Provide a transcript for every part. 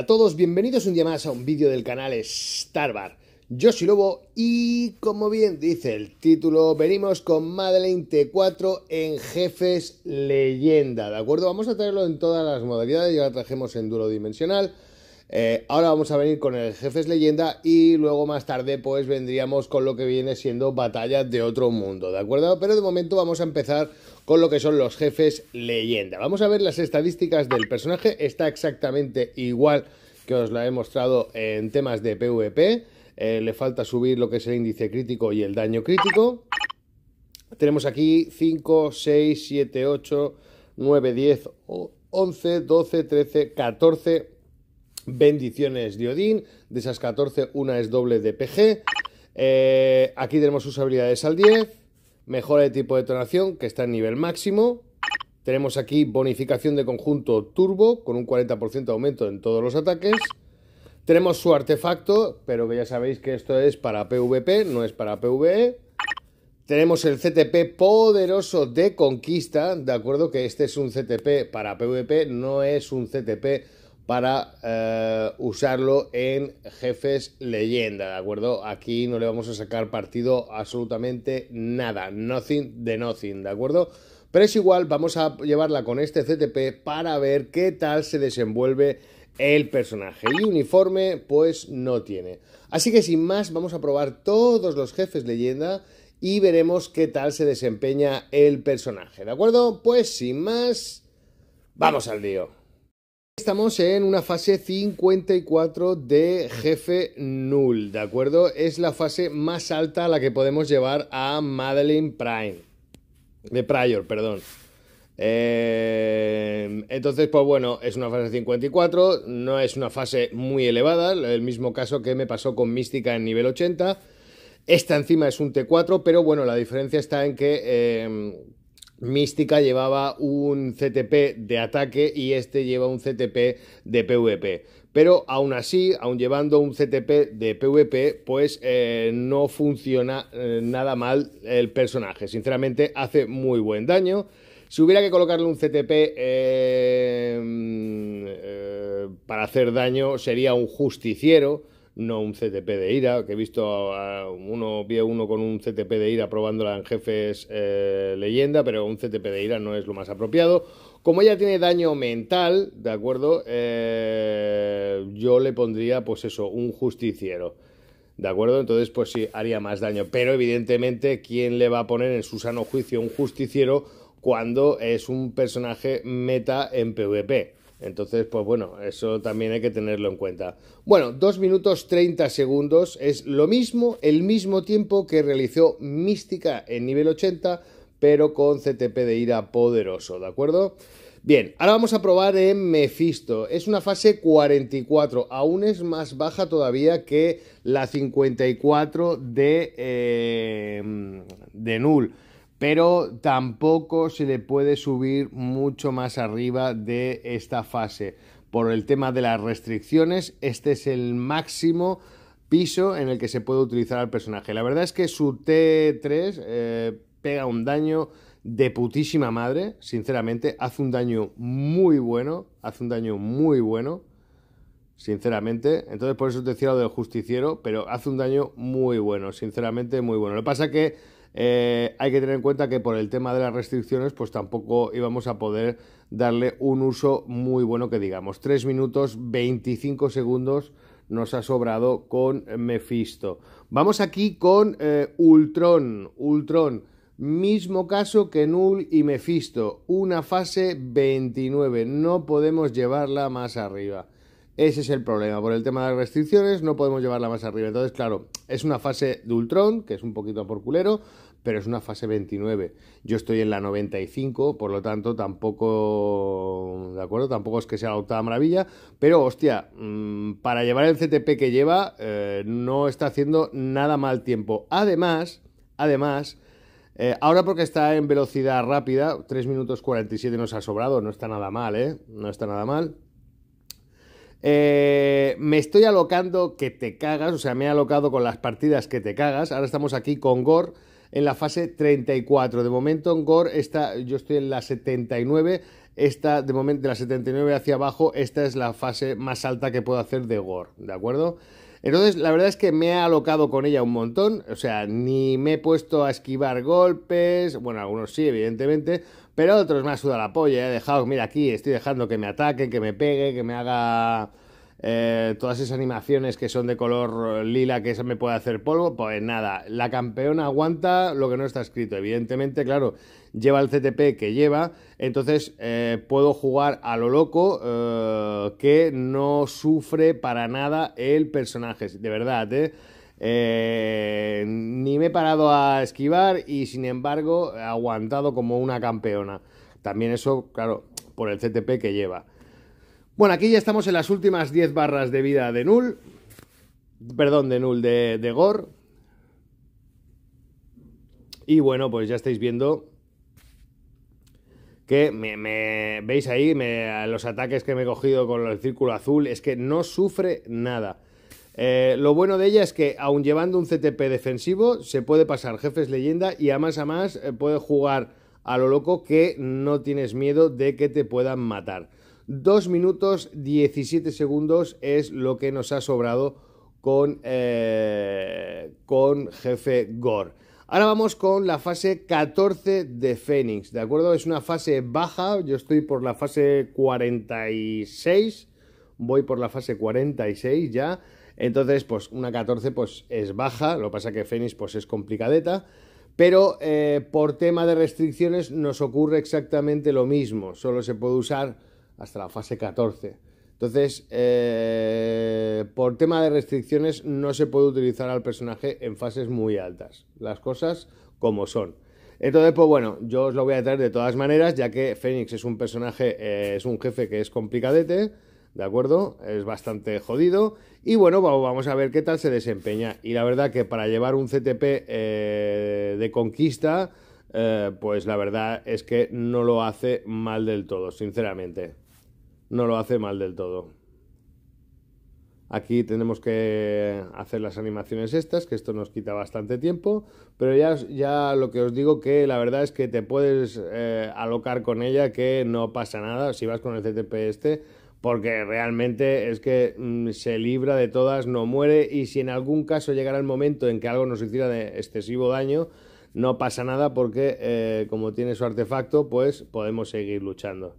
a todos, bienvenidos un día más a un vídeo del canal Starbar. Yo soy Lobo y como bien dice el título, venimos con Madeleine T4 en Jefes Leyenda, ¿de acuerdo? Vamos a traerlo en todas las modalidades, ya lo trajimos en Duro Dimensional, eh, ahora vamos a venir con el Jefes Leyenda y luego más tarde pues vendríamos con lo que viene siendo batalla de otro mundo, ¿de acuerdo? Pero de momento vamos a empezar con lo que son los Jefes Leyenda. Vamos a ver las estadísticas del personaje, está exactamente igual que os la he mostrado en temas de PvP. Eh, le falta subir lo que es el índice crítico y el daño crítico. Tenemos aquí 5, 6, 7, 8, 9, 10, 11, 12, 13, 14 bendiciones de Odín. De esas 14, una es doble de PG. Eh, aquí tenemos sus habilidades al 10. Mejora de tipo de detonación, que está en nivel máximo. Tenemos aquí bonificación de conjunto turbo, con un 40% de aumento en todos los ataques. Tenemos su artefacto, pero que ya sabéis que esto es para PvP, no es para PvE. Tenemos el CTP poderoso de conquista, de acuerdo que este es un CTP para PvP, no es un CTP para eh, usarlo en jefes leyenda, ¿de acuerdo? Aquí no le vamos a sacar partido absolutamente nada, nothing de nothing, ¿de acuerdo? Pero es igual, vamos a llevarla con este CTP para ver qué tal se desenvuelve el personaje. Y uniforme, pues no tiene. Así que sin más, vamos a probar todos los jefes leyenda y veremos qué tal se desempeña el personaje, ¿de acuerdo? Pues sin más, vamos al lío. Estamos en una fase 54 de jefe null, ¿de acuerdo? Es la fase más alta a la que podemos llevar a Madeline Prime. De Prior, perdón. Em, entonces, pues bueno, es una fase 54, no es una fase muy elevada, el mismo caso que me pasó con Mística en nivel 80. Esta encima es un T4, pero bueno, la diferencia está en que... Em, Mística llevaba un CTP de ataque y este lleva un CTP de PvP. Pero aún así, aún llevando un CTP de PvP, pues eh, no funciona eh, nada mal el personaje. Sinceramente, hace muy buen daño. Si hubiera que colocarle un CTP eh, mm, para hacer daño, sería un justiciero no un CTP de ira, que he visto a uno, vi uno con un CTP de ira probándola en jefes eh, leyenda, pero un CTP de ira no es lo más apropiado. Como ella tiene daño mental, ¿de acuerdo? Eh, yo le pondría, pues eso, un justiciero. ¿De acuerdo? Entonces, pues sí, haría más daño. Pero evidentemente, ¿quién le va a poner en su sano juicio un justiciero cuando es un personaje meta en PvP? Entonces, pues bueno, eso también hay que tenerlo en cuenta. Bueno, 2 minutos 30 segundos es lo mismo, el mismo tiempo que realizó Mística en nivel 80, pero con CTP de ira poderoso, ¿de acuerdo? Bien, ahora vamos a probar en Mephisto. Es una fase 44, aún es más baja todavía que la 54 de, eh, de Null pero tampoco se le puede subir mucho más arriba de esta fase. Por el tema de las restricciones, este es el máximo piso en el que se puede utilizar al personaje. La verdad es que su T3 eh, pega un daño de putísima madre, sinceramente, hace un daño muy bueno, hace un daño muy bueno, sinceramente. Entonces por eso te decía lo del justiciero, pero hace un daño muy bueno, sinceramente muy bueno. Lo que pasa que eh, hay que tener en cuenta que por el tema de las restricciones, pues tampoco íbamos a poder darle un uso muy bueno que digamos. 3 minutos 25 segundos nos ha sobrado con Mephisto. Vamos aquí con eh, Ultron. Ultron, mismo caso que Null y Mephisto. Una fase 29. No podemos llevarla más arriba. Ese es el problema. Por el tema de las restricciones no podemos llevarla más arriba. Entonces, claro, es una fase de Ultron, que es un poquito por culero, pero es una fase 29. Yo estoy en la 95, por lo tanto tampoco, ¿de acuerdo? Tampoco es que sea la octava maravilla, pero hostia, mm, para llevar el CTP que lleva, eh, no está haciendo nada mal tiempo. Además, además, eh, ahora porque está en velocidad rápida, 3 minutos 47 nos ha sobrado, no está nada mal, ¿eh? No está nada mal. Eh, me estoy alocando que te cagas, o sea, me he alocado con las partidas que te cagas. Ahora estamos aquí con Gore en la fase 34. De momento en Gore está, yo estoy en la 79. Esta, de momento, de la 79 hacia abajo, esta es la fase más alta que puedo hacer de Gore, ¿de acuerdo? Entonces, la verdad es que me he alocado con ella un montón, o sea, ni me he puesto a esquivar golpes, bueno, algunos sí, evidentemente, pero otros me ha sudado la polla, he dejado, mira aquí, estoy dejando que me ataquen, que me pegue, que me haga... Eh, todas esas animaciones que son de color lila que esa me puede hacer polvo, pues nada, la campeona aguanta lo que no está escrito. Evidentemente, claro, lleva el CTP que lleva, entonces eh, puedo jugar a lo loco eh, que no sufre para nada el personaje, de verdad, ¿eh? ¿eh? ni me he parado a esquivar y sin embargo he aguantado como una campeona. También eso, claro, por el CTP que lleva. Bueno, aquí ya estamos en las últimas 10 barras de vida de Null. Perdón, de Null, de, de Gore. Y bueno, pues ya estáis viendo que me, veis ahí, los ataques que me he cogido con el círculo azul, es que no sufre nada. Eh, lo bueno de ella es que, aun llevando un CTP defensivo, se puede pasar jefes leyenda y a más a más eh, puede jugar a lo loco que no tienes miedo de que te puedan matar. Dos minutos 17 segundos es lo que nos ha sobrado con, eh, con jefe Gore. Ahora vamos con la fase 14 de Fénix, ¿de acuerdo? Es una fase baja, yo estoy por la fase 46, voy por la fase 46 ya. Entonces, pues una 14 pues es baja, lo que pasa que Fénix pues es complicadeta. Pero eh, por tema de restricciones nos ocurre exactamente lo mismo, solo se puede usar hasta la fase 14. Entonces, eh, por tema de restricciones, no se puede utilizar al personaje en fases muy altas. Las cosas como son. Entonces, pues bueno, yo os lo voy a traer de todas maneras, ya que Fénix es un personaje, eh, es un jefe que es complicadete, ¿de acuerdo? Es bastante jodido. Y bueno, vamos a ver qué tal se desempeña. Y la verdad que para llevar un CTP eh, de conquista, pues la verdad es que no lo hace mal del todo, sinceramente no lo hace mal del todo. Aquí tenemos que hacer las animaciones estas, que esto nos quita bastante tiempo, pero ya, ya lo que os digo que la verdad es que te puedes eh, alocar con ella, que no pasa nada si vas con el CTP este, porque realmente es que mm, se libra de todas, no muere y si en algún caso llegara el momento en que algo nos hiciera de excesivo daño, no pasa nada porque eh, como tiene su artefacto, pues podemos seguir luchando.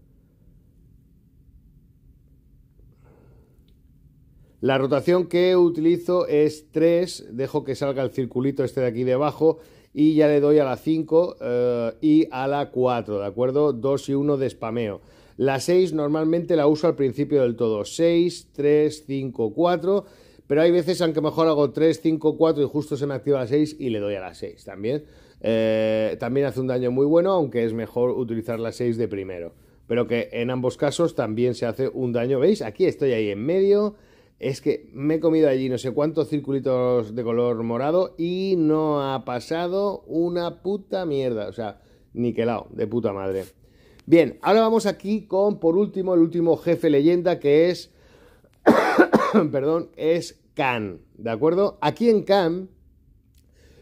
La rotación que utilizo es 3, dejo que salga el circulito este de aquí debajo y ya le doy a la 5 eh, y a la 4, ¿de acuerdo? 2 y 1 de spameo. La 6 normalmente la uso al principio del todo, 6, 3, 5, 4, pero hay veces aunque mejor hago 3, 5, 4 y justo se me activa la 6 y le doy a la 6 también. Eh, también hace un daño muy bueno, aunque es mejor utilizar la 6 de primero. Pero que en ambos casos también se hace un daño, ¿veis? Aquí estoy ahí en medio es que me he comido allí no sé cuántos circulitos de color morado y no ha pasado una puta mierda. O sea, lado de puta madre. Bien, ahora vamos aquí con, por último, el último jefe leyenda que es... perdón, es Khan, ¿de acuerdo? Aquí en Khan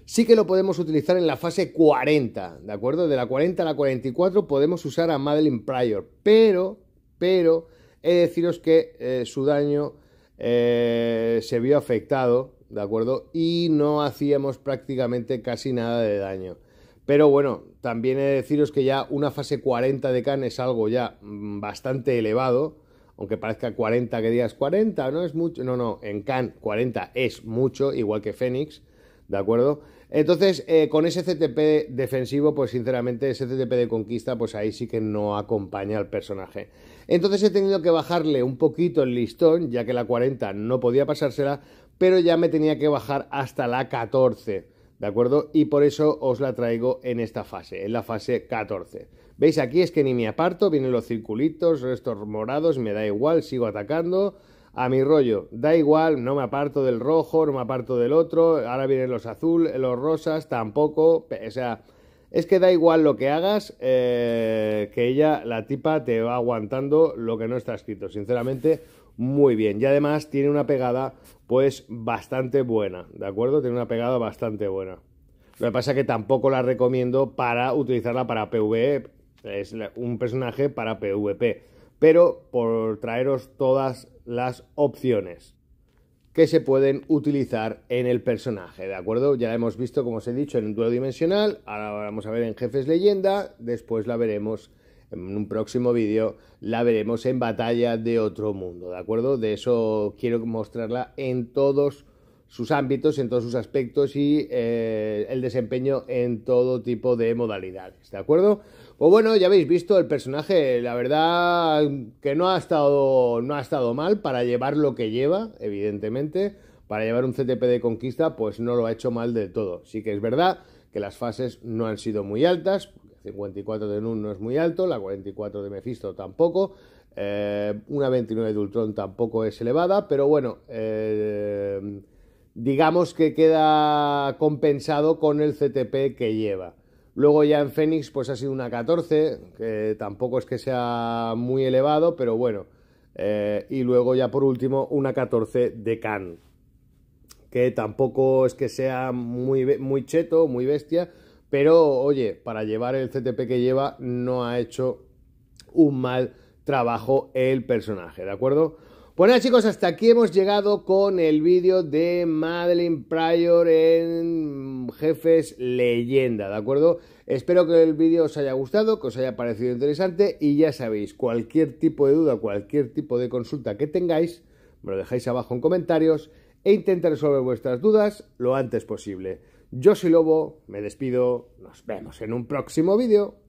sí que lo podemos utilizar en la fase 40, ¿de acuerdo? De la 40 a la 44 podemos usar a Madeline Pryor, pero, pero, he de deciros que eh, su daño eh, se vio afectado, ¿de acuerdo? Y no hacíamos prácticamente casi nada de daño. Pero bueno, también he de deciros que ya una fase 40 de can es algo ya mm, bastante elevado, aunque parezca 40 que digas 40, no es mucho, no, no, en can 40 es mucho, igual que Fénix, ¿de acuerdo? Entonces, eh, con ese CTP defensivo, pues sinceramente ese CTP de conquista, pues ahí sí que no acompaña al personaje. Entonces he tenido que bajarle un poquito el listón, ya que la 40 no podía pasársela, pero ya me tenía que bajar hasta la 14, ¿de acuerdo? Y por eso os la traigo en esta fase, en la fase 14. ¿Veis? Aquí es que ni me aparto, vienen los circulitos, restos morados, me da igual, sigo atacando a mi rollo. Da igual, no me aparto del rojo, no me aparto del otro, ahora vienen los azul, los rosas, tampoco, o sea, es que da igual lo que hagas, eh, que ella, la tipa, te va aguantando lo que no está escrito, sinceramente, muy bien. Y además tiene una pegada, pues, bastante buena, ¿de acuerdo? Tiene una pegada bastante buena. Lo que pasa es que tampoco la recomiendo para utilizarla para PvE, es un personaje para PvP pero por traeros todas las opciones que se pueden utilizar en el personaje, ¿de acuerdo? Ya hemos visto, como os he dicho, en un duelo dimensional, ahora vamos a ver en jefes leyenda, después la veremos en un próximo vídeo, la veremos en batalla de otro mundo, ¿de acuerdo? De eso quiero mostrarla en todos sus ámbitos, en todos sus aspectos y eh, el desempeño en todo tipo de modalidades, ¿de acuerdo? Pues bueno, ya habéis visto el personaje, la verdad que no ha estado, no ha estado mal para llevar lo que lleva, evidentemente. Para llevar un CTP de conquista, pues no lo ha hecho mal de todo. Sí que es verdad que las fases no han sido muy altas. 54 de Nun no es muy alto, la 44 de Mephisto tampoco, eh, una 29 de Ultron tampoco es elevada, pero bueno, eh, digamos que queda compensado con el CTP que lleva. Luego ya en Fénix pues ha sido una 14, que tampoco es que sea muy elevado, pero bueno. Eh, y luego ya por último una 14 de Can, que tampoco es que sea muy, muy cheto, muy bestia, pero oye, para llevar el CTP que lleva no ha hecho un mal trabajo el personaje, ¿de acuerdo? Bueno chicos, hasta aquí hemos llegado con el vídeo de Madeline Pryor en Jefes Leyenda, ¿de acuerdo? Espero que el vídeo os haya gustado, que os haya parecido interesante y ya sabéis, cualquier tipo de duda, cualquier tipo de consulta que tengáis, me lo dejáis abajo en comentarios e intento resolver vuestras dudas lo antes posible. Yo soy Lobo, me despido, nos vemos en un próximo vídeo.